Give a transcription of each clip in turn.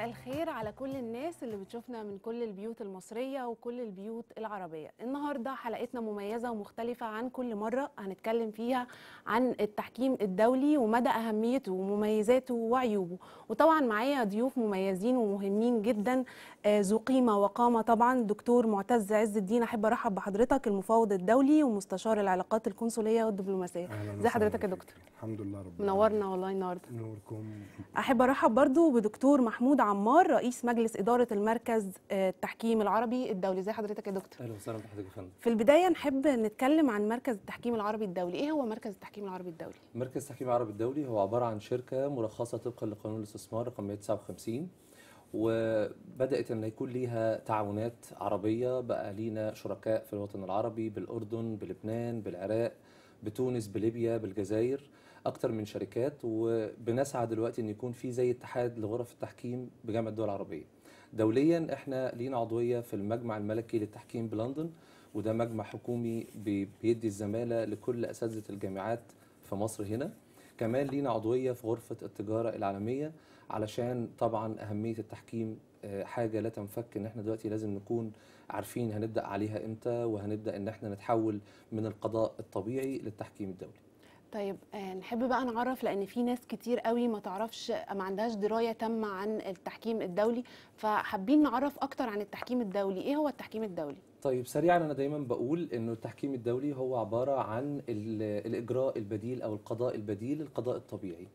¡Gracias! الخير على كل الناس اللي بتشوفنا من كل البيوت المصرية وكل البيوت العربية النهاردة حلقتنا مميزة ومختلفة عن كل مرة هنتكلم فيها عن التحكيم الدولي ومدى أهميته ومميزاته وعيوبه وطبعا معايا ضيوف مميزين ومهمين جدا آه، ذو قيمة وقامة طبعا دكتور معتز عز الدين أحب أرحب بحضرتك المفاوض الدولي ومستشار العلاقات القنصلية والدبلوماسية ازي حضرتك يا دكتور الحمد لله رب منورنا والله النهارده نوركم أحب أرحب برضو بدكتور محمود عمار عمار رئيس مجلس إدارة المركز آه، التحكيم العربي الدولي ازي حضرتك يا دكتور أهلا وسهلا بحضرتك يا فندم في البداية نحب نتكلم عن مركز التحكيم العربي الدولي إيه هو مركز التحكيم العربي الدولي؟ مركز التحكيم العربي الدولي هو عبارة عن شركة مرخصة طبقا لقانون الاستثمار رقم 159 وبدات ان يكون ليها تعاونات عربيه بقى لينا شركاء في الوطن العربي بالاردن بلبنان بالعراق بتونس بليبيا بالجزائر اكتر من شركات وبنسعى دلوقتي ان يكون في زي اتحاد لغرف التحكيم بجامعه الدول العربيه دوليا احنا لينا عضويه في المجمع الملكي للتحكيم بلندن وده مجمع حكومي بيدي الزماله لكل اساتذه الجامعات في مصر هنا كمان لينا عضويه في غرفه التجاره العالميه علشان طبعا اهميه التحكيم آه، حاجه لا تنفك ان احنا دلوقتي لازم نكون عارفين هنبدا عليها امتى وهنبدا ان احنا نتحول من القضاء الطبيعي للتحكيم الدولي طيب آه، نحب بقى نعرف لان في ناس كتير قوي ما تعرفش ما عندهاش درايه تامه عن التحكيم الدولي فحابين نعرف اكتر عن التحكيم الدولي ايه هو التحكيم الدولي طيب سريعا انا دايما بقول انه التحكيم الدولي هو عباره عن الاجراء البديل او القضاء البديل القضاء الطبيعي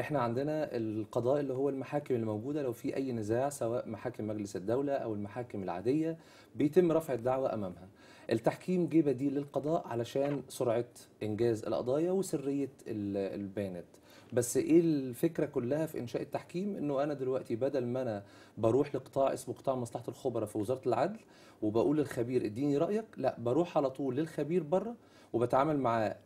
احنا عندنا القضاء اللي هو المحاكم اللي موجوده لو في اي نزاع سواء محاكم مجلس الدوله او المحاكم العاديه بيتم رفع الدعوه امامها التحكيم جه بديل للقضاء علشان سرعه انجاز القضايا وسريه البيانات بس ايه الفكره كلها في انشاء التحكيم انه انا دلوقتي بدل ما انا بروح لقطاع اسمه قطاع مصلحه الخبراء في وزاره العدل وبقول للخبير اديني رايك لا بروح على طول للخبير بره وبتعامل معاه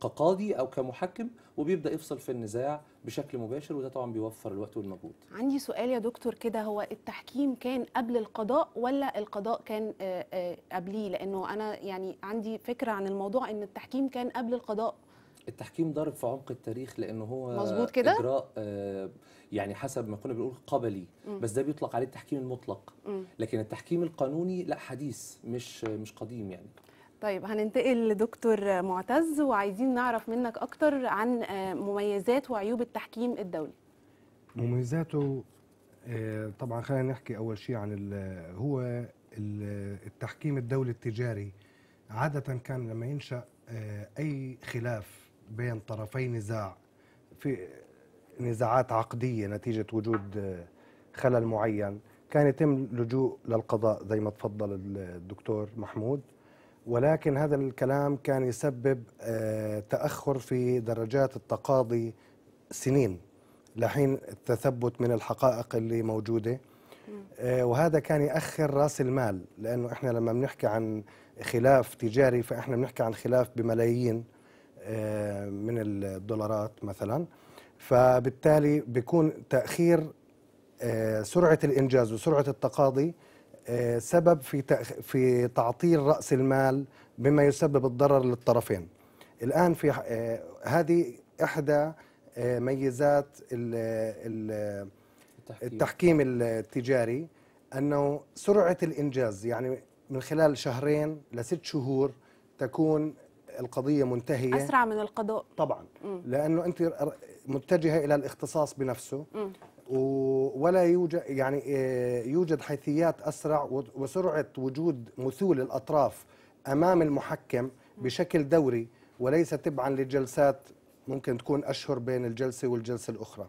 كقاضي او كمحكم وبيبدا يفصل في النزاع بشكل مباشر وده طبعا بيوفر الوقت والمجهود عندي سؤال يا دكتور كده هو التحكيم كان قبل القضاء ولا القضاء كان آه، آه، قبليه لانه انا يعني عندي فكره عن الموضوع ان التحكيم كان قبل القضاء التحكيم ضارب في عمق التاريخ لان هو مظبوط كده اجراء آه، يعني حسب ما كنا بنقول قبلي م. بس ده بيطلق عليه التحكيم المطلق م. لكن التحكيم القانوني لا حديث مش مش قديم يعني طيب هننتقل لدكتور معتز وعايزين نعرف منك اكتر عن آه، مميزات وعيوب التحكيم الدولي مميزاته آه، طبعا خلينا نحكي اول شيء عن هو التحكيم الدولي التجاري عاده كان لما ينشا آه، اي خلاف بين طرفي نزاع في نزاعات عقديه نتيجه وجود خلل معين كان يتم اللجوء للقضاء زي ما تفضل الدكتور محمود ولكن هذا الكلام كان يسبب آه، تأخر في درجات التقاضي سنين لحين التثبت من الحقائق اللي موجودة آه، وهذا كان يأخر راس المال لأنه إحنا لما بنحكي عن خلاف تجاري فإحنا بنحكي عن خلاف بملايين آه، من الدولارات مثلا فبالتالي بيكون تأخير سرعة الإنجاز وسرعة التقاضي سبب في في تعطيل راس المال بما يسبب الضرر للطرفين الان في آه، هذه احدى آه، ميزات التحكيم التجاري انه سرعه الانجاز يعني من خلال شهرين لست شهور تكون القضيه منتهيه اسرع من القضاء طبعا لانه انت متجهه الى الاختصاص بنفسه ولا يوجد يعني آه، يوجد حيثيات اسرع وسرعه وجود مثول الاطراف امام المحكم بشكل دوري وليس تبعا لجلسات ممكن تكون اشهر بين الجلسه والجلسه الاخرى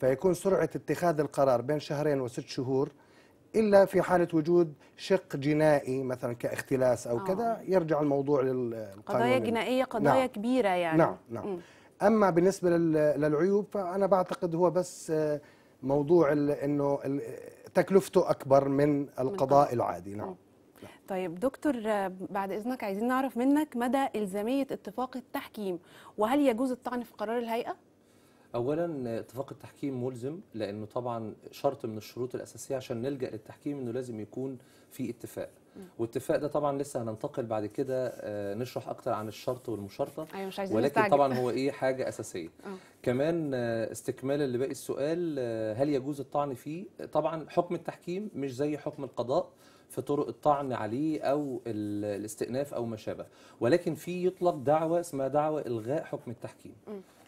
فيكون سرعه اتخاذ القرار بين شهرين وست شهور الا في حاله وجود شق جنائي مثلا كاختلاس او آه. كذا يرجع الموضوع للقانون قضايا جنائيه نعم. قضايا نعم. كبيره يعني نعم نعم م. اما بالنسبه للعيوب فانا بعتقد هو بس آه، موضوع انه تكلفته اكبر من القضاء العادي نعم. نعم طيب دكتور بعد اذنك عايزين نعرف منك مدى الزاميه اتفاق التحكيم وهل يجوز الطعن في قرار الهيئه اولا اتفاق التحكيم ملزم لانه طبعا شرط من الشروط الاساسيه عشان نلجا للتحكيم انه لازم يكون في اتفاق والاتفاق ده طبعا لسه هننتقل بعد كده آه، نشرح اكتر عن الشرط والمشارطه أيوة، ولكن طبعا هو ايه حاجه اساسيه آه. كمان كمان آه، استكمالا لباقي السؤال هل يجوز الطعن فيه طبعا حكم التحكيم مش زي حكم القضاء في طرق الطعن عليه او الاستئناف او ما شابه ولكن في يطلق دعوه اسمها دعوه الغاء حكم التحكيم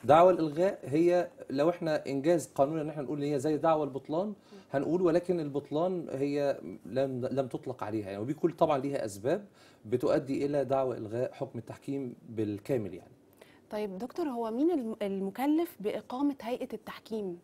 دعوة الالغاء هي لو احنا انجاز قانونا ان احنا نقول هي زي دعوة البطلان هنقول ولكن البطلان هي لم لم تطلق عليها يعني وبيكون طبعا ليها اسباب بتؤدي الى دعوة الغاء حكم التحكيم بالكامل يعني. طيب دكتور هو مين المكلف باقامه هيئه التحكيم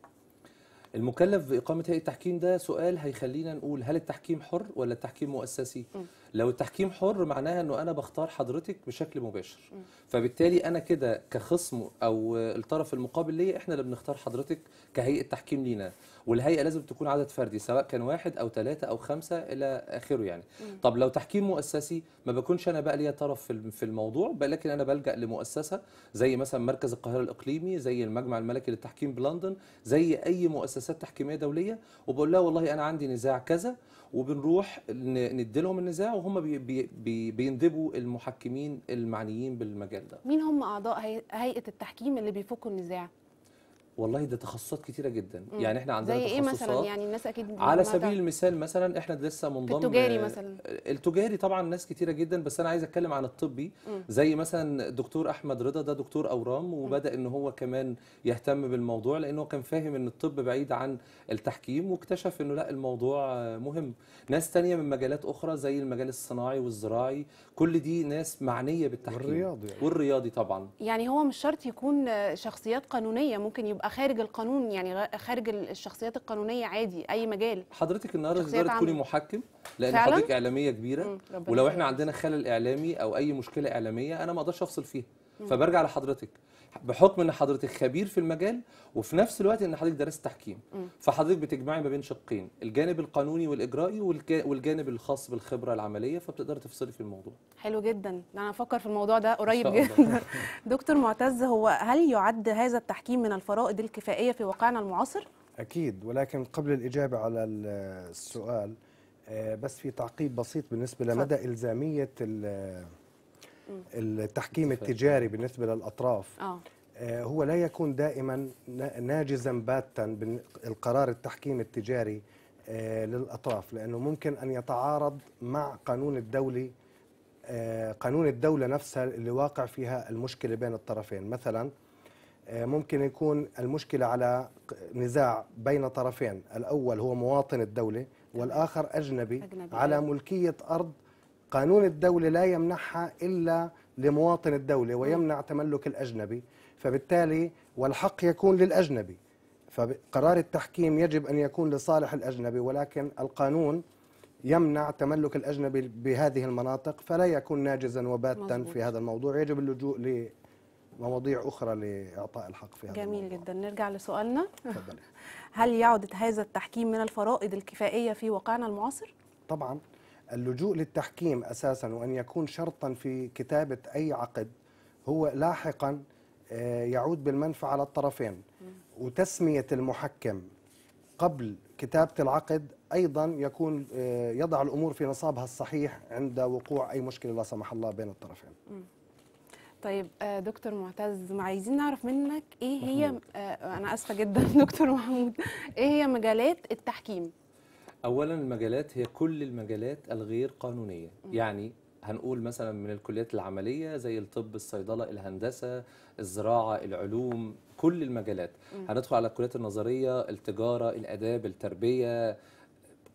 المكلف بإقامة هيئة التحكيم ده سؤال هيخلينا نقول هل التحكيم حر ولا التحكيم مؤسسي؟ م. لو التحكيم حر معناها انه انا بختار حضرتك بشكل مباشر م. فبالتالي انا كده كخصم او الطرف المقابل ليا احنا اللي بنختار حضرتك كهيئه تحكيم لينا والهيئه لازم تكون عدد فردي سواء كان واحد او ثلاثه او خمسه الى اخره يعني مم. طب لو تحكيم مؤسسي ما بكونش انا بقى ليا طرف في الموضوع لكن انا بلجا لمؤسسه زي مثلا مركز القاهره الاقليمي زي المجمع الملكي للتحكيم بلندن زي اي مؤسسات تحكيميه دوليه وبقول لها والله انا عندي نزاع كذا وبنروح ندلهم النزاع وهم بي بي بيندبوا المحكمين المعنيين بالمجال ده مين هم اعضاء هيئه التحكيم اللي بيفكوا النزاع والله ده تخصصات كتيره جدا مم. يعني احنا عندنا زي تخصصات ايه مثلا يعني الناس اكيد على سبيل المثال مثلا احنا لسه منضم التجاري آه، مثلا التجاري طبعا ناس كتيره جدا بس انا عايز اتكلم عن الطبي مم. زي مثلا دكتور احمد رضا ده دكتور اورام وبدا ان هو كمان يهتم بالموضوع لانه كان فاهم ان الطب بعيد عن التحكيم واكتشف انه لا الموضوع مهم ناس تانية من مجالات اخرى زي المجال الصناعي والزراعي كل دي ناس معنيه بالتحكيم والرياضي يعني. والرياضي طبعا يعني هو مش شرط يكون شخصيات قانونيه ممكن يبقى خارج القانون يعني خارج الشخصيات القانونيه عادي اي مجال حضرتك النهارده تقدري تكوني محكم لان فعلا؟ حضرتك اعلاميه كبيره ولو احنا عندنا خلل اعلامي او اي مشكله اعلاميه انا ما اقدرش افصل فيها فبرجع لحضرتك بحكم ان حضرتك خبير في المجال وفي نفس الوقت ان حضرتك درست تحكيم فحضرتك بتجمعي ما بين شقين الجانب القانوني والاجرائي والجانب الخاص بالخبره العمليه فبتقدري تفصلي في الموضوع حلو جدا انا افكر في الموضوع ده قريب جدا دكتور معتز هو هل يعد هذا التحكيم من الفرائض الكفائيه في واقعنا المعاصر اكيد ولكن قبل الاجابه على السؤال آه، بس في تعقيب بسيط بالنسبه لمدى الزاميه التحكيم التجاري بالنسبة للأطراف آه. آه، هو لا يكون دائما ناجزا باتا بالقرار التحكيم التجاري آه، للأطراف لأنه ممكن أن يتعارض مع قانون الدولي قانون الدولة نفسها اللي واقع فيها المشكلة بين الطرفين مثلا ممكن يكون المشكلة على نزاع بين طرفين الأول هو مواطن الدولة والآخر أجنبي, أجنبي. على ملكية أرض قانون الدولة لا يمنحها إلا لمواطن الدولة ويمنع تملك الأجنبي فبالتالي والحق يكون للأجنبي فقرار التحكيم يجب أن يكون لصالح الأجنبي ولكن القانون يمنع تملك الأجنبي بهذه المناطق فلا يكون ناجزا وباتا في هذا الموضوع يجب اللجوء لمواضيع أخرى لإعطاء الحق في هذا جميل الموضوع. جدا نرجع لسؤالنا هل يعد هذا التحكيم من الفرائض الكفائية في واقعنا المعاصر؟ طبعا اللجوء للتحكيم اساسا وان يكون شرطا في كتابه اي عقد هو لاحقا آه، يعود بالمنفعه على الطرفين وتسميه المحكم قبل كتابه العقد ايضا يكون آه، يضع الامور في نصابها الصحيح عند وقوع اي مشكله لا سمح الله بين الطرفين. طيب آه، دكتور معتز عايزين نعرف منك ايه هي انا اسفه جدا دكتور محمود ايه هي مجالات التحكيم؟ اولا المجالات هي كل المجالات الغير قانونيه يعني هنقول مثلا من الكليات العمليه زي الطب الصيدله الهندسه الزراعه العلوم كل المجالات هندخل على الكليات النظريه التجاره الاداب التربيه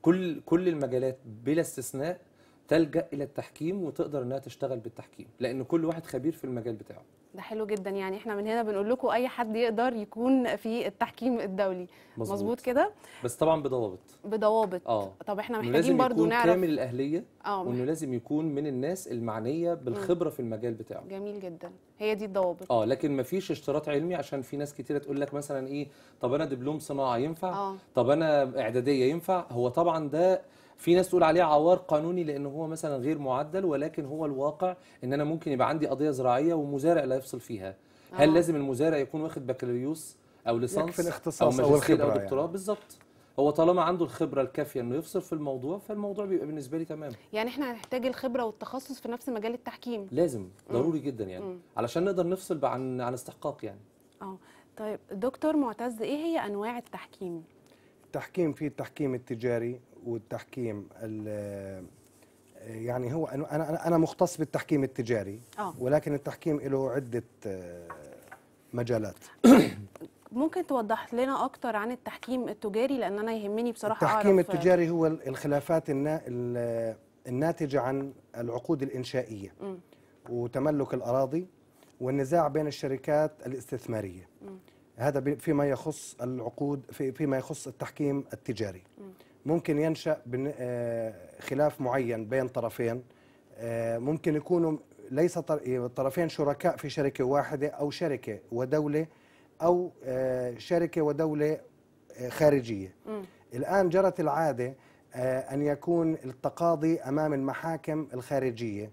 كل كل المجالات بلا استثناء تلجا الى التحكيم وتقدر انها تشتغل بالتحكيم لان كل واحد خبير في المجال بتاعه ده حلو جدا يعني احنا من هنا بنقول لكم اي حد يقدر يكون في التحكيم الدولي مظبوط, مظبوط كده بس طبعا بضوابط بضوابط اه طب احنا محتاجين برضو نعرف لازم يكون كامل الاهليه اه وانه لازم يكون من الناس المعنيه بالخبره م. في المجال بتاعه جميل جدا هي دي الضوابط اه لكن ما فيش اشتراط علمي عشان في ناس كتيره تقول لك مثلا ايه طب انا دبلوم صناعه ينفع آه. طب انا اعداديه ينفع هو طبعا ده في ناس تقول عليه عوار قانوني لان هو مثلا غير معدل ولكن هو الواقع ان انا ممكن يبقى عندي قضيه زراعيه ومزارع لا يفصل فيها آه. هل لازم المزارع يكون واخد بكالوريوس او ليسانس في الاختصاص او, أو الخبره او يعني. دكتوراه يعني. بالظبط هو طالما عنده الخبره الكافيه انه يفصل في الموضوع فالموضوع بيبقى بالنسبه لي تمام يعني احنا هنحتاج الخبره والتخصص في نفس مجال التحكيم لازم ضروري جدا يعني مم. علشان نقدر نفصل عن عن استحقاق يعني اه طيب دكتور معتز ايه هي انواع التحكيم التحكيم في التحكيم التجاري والتحكيم يعني هو انا انا مختص بالتحكيم التجاري أوه. ولكن التحكيم له عده آه، مجالات ممكن توضح لنا اكثر عن التحكيم التجاري لان انا يهمني بصراحه التحكيم أعرف التجاري هو الخلافات الناتجه عن العقود الانشائيه م. وتملك الاراضي والنزاع بين الشركات الاستثماريه م. هذا فيما يخص العقود في فيما يخص التحكيم التجاري م. ممكن ينشا آه، خلاف معين بين طرفين آه، ممكن يكونوا ليس إيه، طرفين شركاء في شركه واحده او شركه ودوله او آه، شركه ودوله خارجيه م. الان جرت العاده ان يكون التقاضي امام المحاكم الخارجيه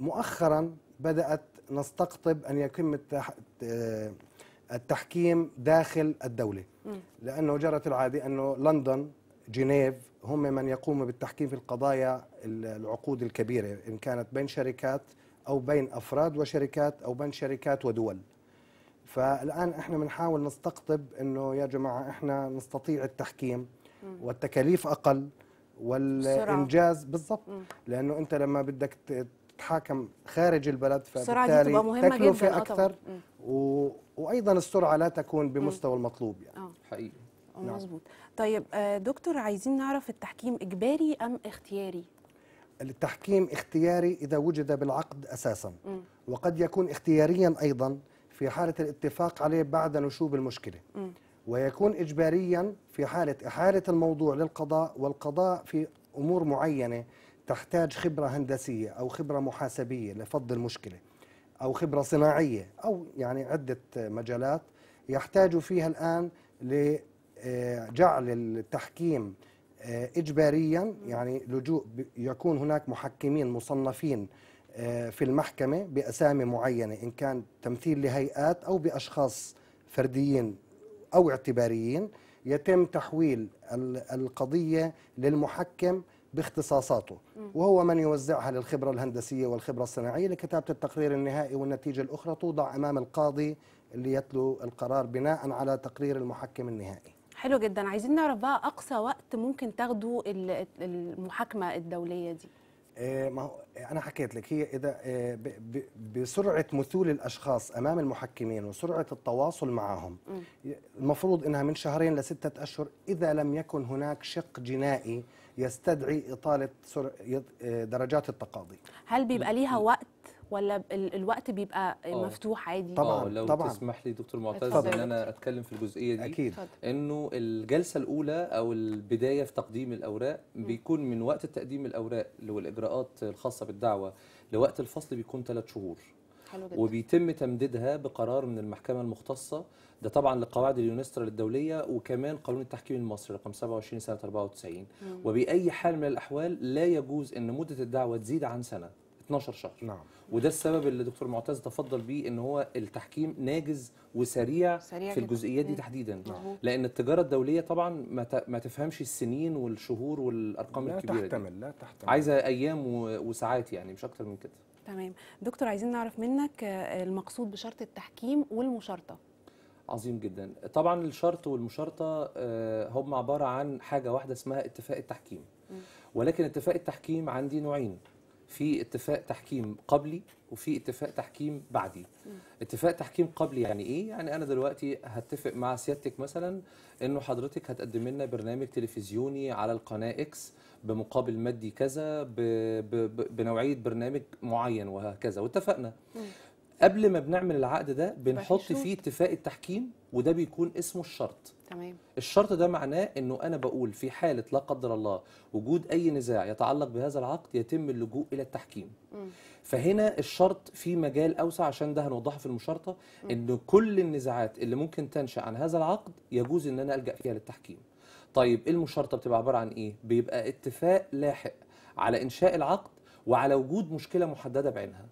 مؤخرا بدات نستقطب ان يتم التحكيم داخل الدوله لانه جرت العاده انه لندن جنيف هم من يقوموا بالتحكيم في القضايا العقود الكبيرة إن كانت بين شركات أو بين أفراد وشركات أو بين شركات ودول فالآن إحنا بنحاول نستقطب أنه يا جماعة إحنا نستطيع التحكيم والتكاليف أقل والإنجاز بالضبط لأنه أنت لما بدك تتحاكم خارج البلد فبالتالي تكلفة آه أكثر و... وأيضا السرعة لا تكون بمستوى المطلوب يعني آه. حقيقي نعم. مظبوط طيب آه، دكتور عايزين نعرف التحكيم اجباري ام اختياري التحكيم اختياري اذا وجد بالعقد اساسا م. وقد يكون اختياريا ايضا في حاله الاتفاق عليه بعد نشوب المشكله م. ويكون اجباريا في حاله احاله الموضوع للقضاء والقضاء في امور معينه تحتاج خبره هندسيه او خبره محاسبيه لفض المشكله او خبره صناعيه او يعني عده مجالات يحتاج فيها الان آه، جعل التحكيم آه، اجباريا يعني لجوء يكون هناك محكمين مصنفين آه، في المحكمه باسامي معينه ان كان تمثيل لهيئات او باشخاص فرديين او اعتباريين يتم تحويل القضيه للمحكم باختصاصاته وهو من يوزعها للخبرة الهندسية والخبرة الصناعية لكتابة التقرير النهائي والنتيجة الأخرى توضع أمام القاضي اللي يتلو القرار بناء على تقرير المحكم النهائي حلو جدا عايزين نعرف بقى اقصى وقت ممكن تاخده المحاكمه الدوليه دي آه، ما هو آه، انا حكيت لك هي اذا آه، بسرعه مثول الاشخاص امام المحكمين وسرعه التواصل معهم المفروض انها من شهرين لسته اشهر اذا لم يكن هناك شق جنائي يستدعي اطاله درجات التقاضي هل بيبقى ليها وقت ولا الوقت بيبقى أوه. مفتوح عادي آه، طبعا لو طبعا. تسمح لي دكتور معتز ان انا اتكلم في الجزئيه دي أكيد. انه الجلسه الاولى او البدايه في تقديم الاوراق بيكون من وقت تقديم الاوراق والاجراءات الخاصه بالدعوه لوقت الفصل بيكون ثلاث شهور حلو جدا. وبيتم تمديدها بقرار من المحكمه المختصه ده طبعا لقواعد اليونسترا الدوليه وكمان قانون التحكيم المصري رقم 27 سنه 94 مم. وباي حال من الاحوال لا يجوز ان مده الدعوه تزيد عن سنه 12 شهر نعم وده السبب اللي دكتور معتز تفضل بيه ان هو التحكيم ناجز وسريع سريع في الجزئيات دي تحديدا نعم. لان التجاره الدوليه طبعا ما, ما تفهمش السنين والشهور والارقام لا الكبيره تحتمل دي. لا تحتمل عايزه ايام وساعات يعني مش اكتر من كده تمام دكتور عايزين نعرف منك آه، المقصود بشرط التحكيم والمشارطه عظيم جدا طبعا الشرط والمشارطه آه، هم عباره عن حاجه واحده اسمها اتفاق التحكيم ولكن اتفاق التحكيم عندي نوعين في اتفاق تحكيم قبلي وفي اتفاق تحكيم بعدي اتفاق تحكيم قبلي يعني ايه يعني انا دلوقتي هتفق مع سيادتك مثلا انه حضرتك هتقدم لنا برنامج تلفزيوني على القناه اكس بمقابل مادي كذا بـ بـ بـ بنوعيه برنامج معين وهكذا واتفقنا قبل ما بنعمل العقد ده بنحط فيه اتفاق التحكيم وده بيكون اسمه الشرط تمام الشرط ده معناه انه انا بقول في حاله لا قدر الله وجود اي نزاع يتعلق بهذا العقد يتم اللجوء الى التحكيم م. فهنا الشرط في مجال اوسع عشان ده هنوضحه في المشارطه ان كل النزاعات اللي ممكن تنشا عن هذا العقد يجوز ان انا الجا فيها للتحكيم طيب المشارطه بتبقى عباره عن ايه بيبقى اتفاق لاحق على انشاء العقد وعلى وجود مشكله محدده بعينها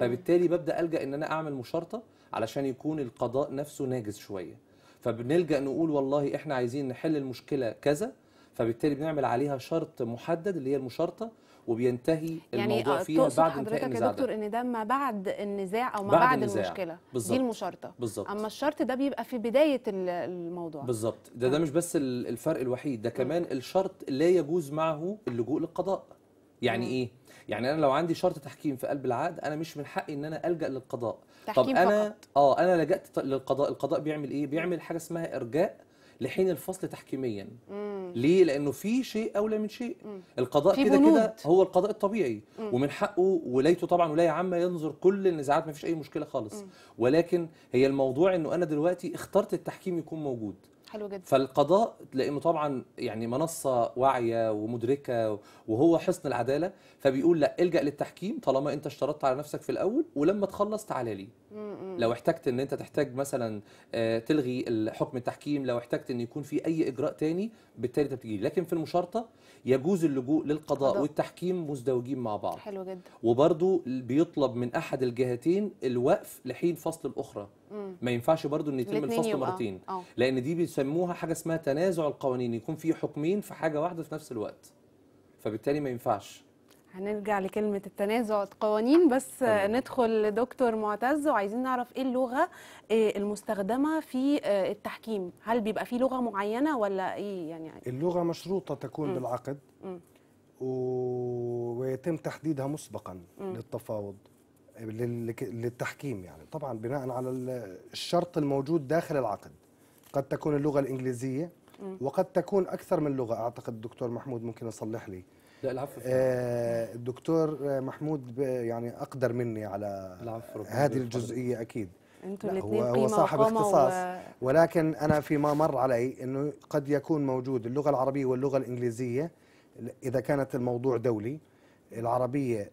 فبالتالي ببدا الجا ان انا اعمل مشارطه علشان يكون القضاء نفسه ناجز شويه فبنلجا نقول والله احنا عايزين نحل المشكله كذا فبالتالي بنعمل عليها شرط محدد اللي هي المشارطه وبينتهي يعني الموضوع آه، فيها بعد انتهاء النزاع يا دكتور ان ده ما بعد النزاع او ما بعد, بعد النزاع. المشكله بالزبط. دي المشارطه بالزبط. اما الشرط ده بيبقى في بدايه الموضوع بالظبط ده ده آه. مش بس الفرق الوحيد ده آه. كمان م. الشرط لا يجوز معه اللجوء للقضاء يعني م. ايه يعني انا لو عندي شرط تحكيم في قلب العقد انا مش من حقي ان انا الجا للقضاء تحكيم طب انا فقط. اه انا لجأت للقضاء القضاء بيعمل ايه بيعمل حاجه اسمها ارجاء لحين الفصل تحكيميا مم. ليه لانه في شيء اولى من شيء مم. القضاء كده كده هو القضاء الطبيعي مم. ومن حقه ولايته طبعا ولايه عامه ينظر كل النزاعات ما فيش اي مشكله خالص مم. ولكن هي الموضوع انه انا دلوقتي اخترت التحكيم يكون موجود حلو جدا فالقضاء لانه طبعا يعني منصه واعيه ومدركه وهو حصن العداله فبيقول لا الجا للتحكيم طالما انت اشترطت على نفسك في الاول ولما تخلص تعالى لي لو احتجت ان انت تحتاج مثلا آه، تلغي حكم التحكيم لو احتجت ان يكون في اي اجراء تاني بالتالي انت بتجي لكن في المشارطه يجوز اللجوء للقضاء قضاء. والتحكيم مزدوجين مع بعض حلو جدا وبرده بيطلب من احد الجهتين الوقف لحين فصل الاخرى ما ينفعش برضو ان يتم الفصل مرتين لان دي بيسموها حاجه اسمها تنازع القوانين يكون في حكمين في حاجه واحده في نفس الوقت فبالتالي ما ينفعش هنرجع لكلمة التنازع القوانين بس طبعا. ندخل لدكتور معتز وعايزين نعرف ايه اللغة آه، المستخدمة في آه، التحكيم هل بيبقى في لغة معينة ولا ايه يعني اللغة مشروطة تكون م. بالعقد م. و... ويتم تحديدها مسبقا م. للتفاوض للتحكيم يعني طبعا بناء على الشرط الموجود داخل العقد قد تكون اللغه الانجليزيه وقد تكون اكثر من لغه اعتقد الدكتور محمود ممكن يصلح لي لا العفو آه، الدكتور محمود يعني اقدر مني على هذه الجزئيه اكيد انتوا الاثنين هو صاحب اختصاص ولكن انا فيما مر علي انه قد يكون موجود اللغه العربيه واللغه الانجليزيه اذا كانت الموضوع دولي العربية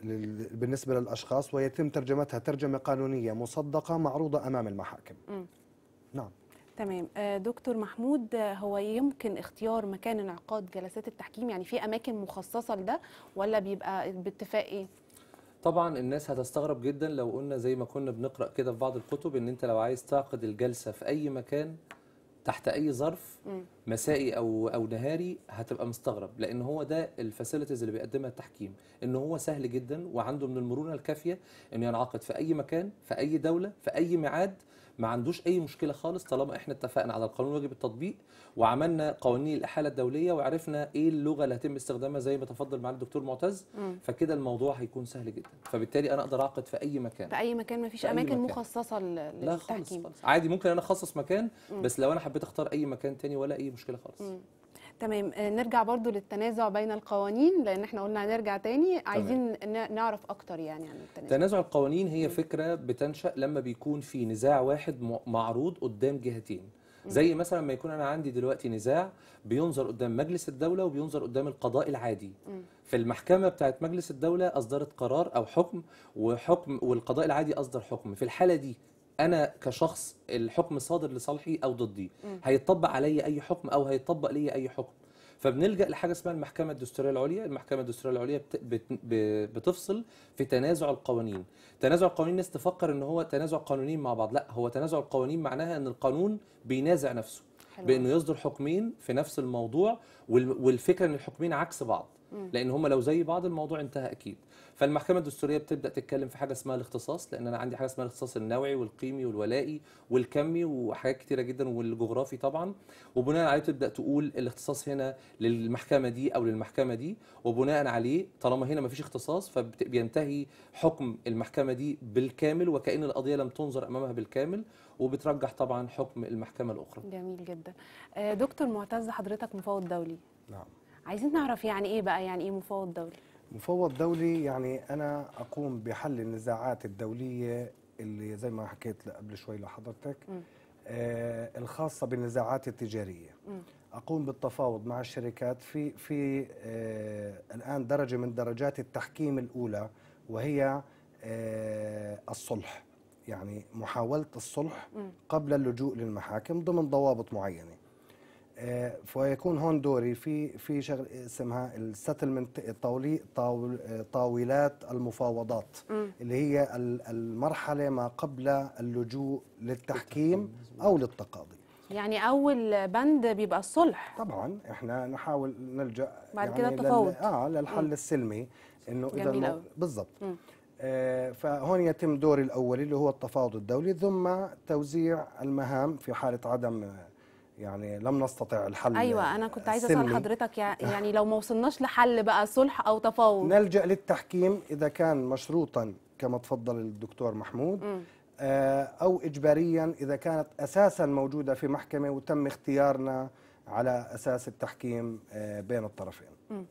بالنسبة للأشخاص ويتم ترجمتها ترجمة قانونية مصدقة معروضة أمام المحاكم م. نعم تمام آه، دكتور محمود آه، هو يمكن اختيار مكان انعقاد جلسات التحكيم يعني في اماكن مخصصه لده ولا بيبقى باتفاق ايه طبعا الناس هتستغرب جدا لو قلنا زي ما كنا بنقرا كده في بعض الكتب ان انت لو عايز تعقد الجلسه في اي مكان تحت اي ظرف م. مسائي او او نهاري هتبقى مستغرب لان هو ده الفاسيلتيز اللي بيقدمها التحكيم ان هو سهل جدا وعنده من المرونه الكافيه انه ينعقد في اي مكان في اي دوله في اي ميعاد ما عندوش اي مشكله خالص طالما احنا اتفقنا على القانون واجب التطبيق وعملنا قوانين الاحاله الدوليه وعرفنا ايه اللغه اللي هيتم استخدامها زي ما تفضل معالي الدكتور معتز فكده الموضوع هيكون سهل جدا فبالتالي انا اقدر اعقد في اي مكان في اي مكان ما فيش اماكن مكان. مخصصه للتحكيم لا خالص, خالص عادي ممكن انا اخصص مكان بس لو انا حبيت اختار اي مكان تاني ولا اي مشكله خالص مم. تمام آه، نرجع برضو للتنازع بين القوانين لان احنا قلنا هنرجع تاني عايزين تمام. نعرف اكتر يعني عن التنازع تنازع القوانين هي م. فكره بتنشا لما بيكون في نزاع واحد معروض قدام جهتين زي مثلا ما يكون انا عندي دلوقتي نزاع بينظر قدام مجلس الدوله وبينظر قدام القضاء العادي فالمحكمه بتاعت مجلس الدوله اصدرت قرار او حكم وحكم والقضاء العادي اصدر حكم في الحاله دي انا كشخص الحكم صادر لصالحي او ضدي هيتطبق عليا اي حكم او هيتطبق ليا اي حكم فبنلجا لحاجه اسمها المحكمه الدستوريه العليا المحكمه الدستوريه العليا بتفصل في تنازع القوانين تنازع القوانين الناس تفكر ان هو تنازع قانونين مع بعض لا هو تنازع القوانين معناها ان القانون بينازع نفسه حلو. بانه يصدر حكمين في نفس الموضوع والفكره ان الحكمين عكس بعض لان هم لو زي بعض الموضوع انتهى اكيد فالمحكمه الدستوريه بتبدا تتكلم في حاجه اسمها الاختصاص لان انا عندي حاجه اسمها الاختصاص النوعي والقيمي والولائي والكمي وحاجات كتيره جدا والجغرافي طبعا وبناء عليه تبدا تقول الاختصاص هنا للمحكمه دي او للمحكمه دي وبناء عليه طالما هنا ما فيش اختصاص فبينتهي حكم المحكمه دي بالكامل وكأن القضيه لم تنظر امامها بالكامل وبترجح طبعا حكم المحكمه الاخرى جميل جدا آه، دكتور معتز حضرتك مفوض دولي نعم عايزين نعرف يعني ايه بقى يعني ايه مفوض دولي مفوض دولي يعني انا اقوم بحل النزاعات الدوليه اللي زي ما حكيت قبل شوي لحضرتك آه الخاصه بالنزاعات التجاريه م. اقوم بالتفاوض مع الشركات في في آه الان درجه من درجات التحكيم الاولى وهي آه الصلح يعني محاوله الصلح م. قبل اللجوء للمحاكم ضمن ضوابط معينه آه، فيكون هون دوري في في شغل اسمها الستلمنت الطاولي طاول آه، طاولات المفاوضات اللي هي المرحله ما قبل اللجوء للتحكيم او للتقاضي يعني اول بند بيبقى الصلح طبعا احنا نحاول نلجا بعد يعني كده التفاوض اه للحل مم. السلمي انه اذا بالضبط آه فهون يتم دوري الاولي اللي هو التفاوض الدولي ثم توزيع المهام في حاله عدم يعني لم نستطع الحل ايوه انا كنت عايزه اسال حضرتك يعني لو ما وصلناش لحل بقى صلح او تفاوض نلجا للتحكيم اذا كان مشروطا كما تفضل الدكتور محمود م. آه، او اجباريا اذا كانت اساسا موجوده في محكمه وتم اختيارنا على اساس التحكيم آه، بين الطرفين م.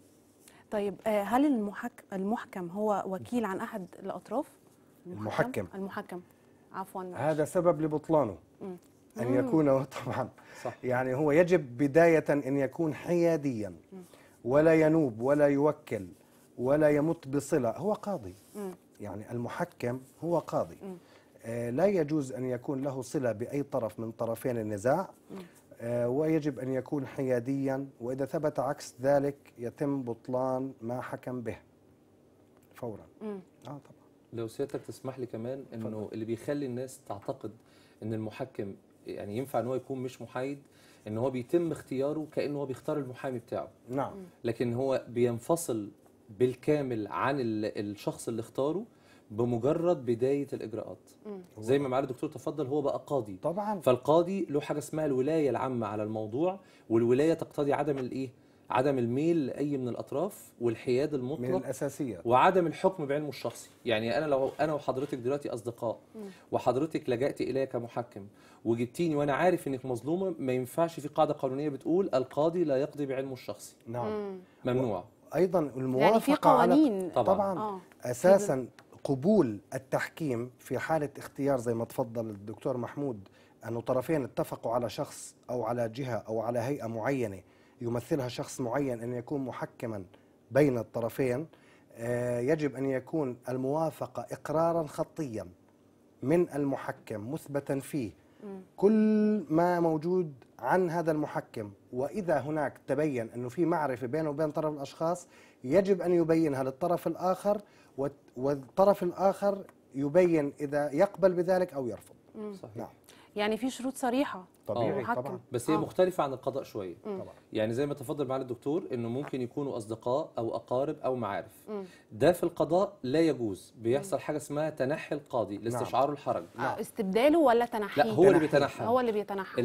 طيب آه، هل المحكم هو وكيل عن احد الاطراف المحكم المحكم, المحكم. عفوا هذا سبب لبطلانه أن يكون طبعا صح. يعني هو يجب بداية أن يكون حياديا ولا ينوب ولا يوكل ولا يمت بصلة هو قاضي يعني المحكم هو قاضي آه، لا يجوز أن يكون له صلة بأي طرف من طرفين النزاع آه، ويجب أن يكون حياديا وإذا ثبت عكس ذلك يتم بطلان ما حكم به فورا آه طبعا لو سيادتك تسمح لي كمان أنه اللي بيخلي الناس تعتقد أن المحكم يعني ينفع ان هو يكون مش محايد ان هو بيتم اختياره كانه هو بيختار المحامي بتاعه نعم لكن هو بينفصل بالكامل عن الشخص اللي اختاره بمجرد بدايه الاجراءات مم. زي ما معالي الدكتور تفضل هو بقى قاضي طبعا فالقاضي له حاجه اسمها الولايه العامه على الموضوع والولايه تقتضي عدم الايه عدم الميل لاي من الاطراف والحياد المطلق من الاساسيات وعدم الحكم بعلمه الشخصي يعني انا لو انا وحضرتك دلوقتي اصدقاء وحضرتك لجأت الي كمحكم وجبتيني وانا عارف انك مظلومه ما ينفعش في قاعده قانونيه بتقول القاضي لا يقضي بعلمه الشخصي نعم ممنوع ايضا الموافقه يعني في قوانين على طبعا آه. اساسا قبول التحكيم في حاله اختيار زي ما تفضل الدكتور محمود انه طرفين اتفقوا على شخص أو على جهة أو على هيئة معينة يمثلها شخص معين أن يكون محكما بين الطرفين آه، يجب أن يكون الموافقة إقرارا خطيا من المحكم مثبتا فيه كل ما موجود عن هذا المحكم وإذا هناك تبين أنه في معرفة بينه وبين طرف الأشخاص يجب أن يبينها للطرف الآخر والطرف الآخر يبين إذا يقبل بذلك أو يرفض صحيح. نعم. يعني في شروط صريحة طبيعي آه. طبعا بس هي آه. مختلفه عن القضاء شويه طبعا يعني زي ما تفضل معالي الدكتور انه ممكن يكونوا اصدقاء او اقارب او معارف ده في القضاء لا يجوز بيحصل حاجه اسمها تنحي القاضي نعم. لاستشعار الحرج نعم. آه، استبداله ولا تنحي لا هو اللي بيتنحى هو اللي بيتنحى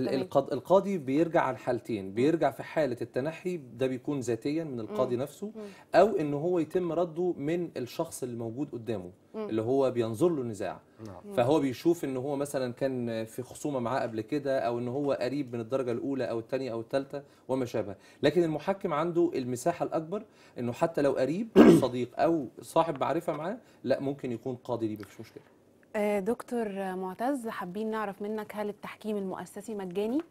القاضي بيرجع عن حالتين بيرجع في حاله التنحي ده بيكون ذاتيا من القاضي نفسه او ان هو يتم رده من الشخص اللي موجود قدامه اللي هو بينظر له النزاع نعم. فهو بيشوف ان هو مثلا كان في خصومه معاه قبل كده او ان هو قريب من الدرجه الاولى او الثانيه او الثالثه وما شابه لكن المحكم عنده المساحه الاكبر انه حتى لو قريب صديق او صاحب معرفه معاه لا ممكن يكون قاضي ليه مفيش مشكله آه، دكتور معتز حابين نعرف منك هل التحكيم المؤسسي مجاني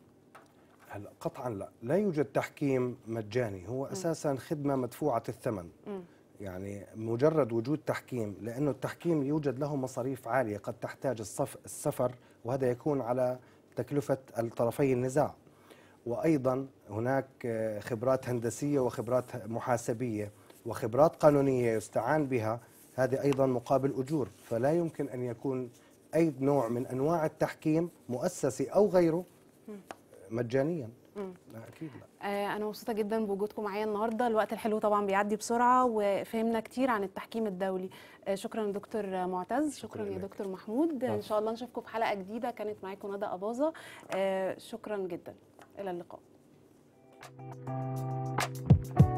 هلا قطعا لا لا يوجد تحكيم مجاني هو اساسا خدمه مدفوعه الثمن م. يعني مجرد وجود تحكيم لانه التحكيم يوجد له مصاريف عاليه قد تحتاج السفر وهذا يكون على تكلفة الطرفي النزاع وأيضا هناك خبرات هندسية وخبرات محاسبية وخبرات قانونية يستعان بها هذه أيضا مقابل أجور فلا يمكن أن يكون أي نوع من أنواع التحكيم مؤسسي أو غيره مجانيا لا اكيد لا آه، انا مبسوطه جدا بوجودكم معايا النهارده الوقت الحلو طبعا بيعدي بسرعه وفهمنا كتير عن التحكيم الدولي آه، شكرا دكتور معتز شكرا, شكرا يا دكتور محمود ان شاء الله نشوفكم في حلقه جديده كانت معاكم ندى اباظه آه، شكرا جدا الى اللقاء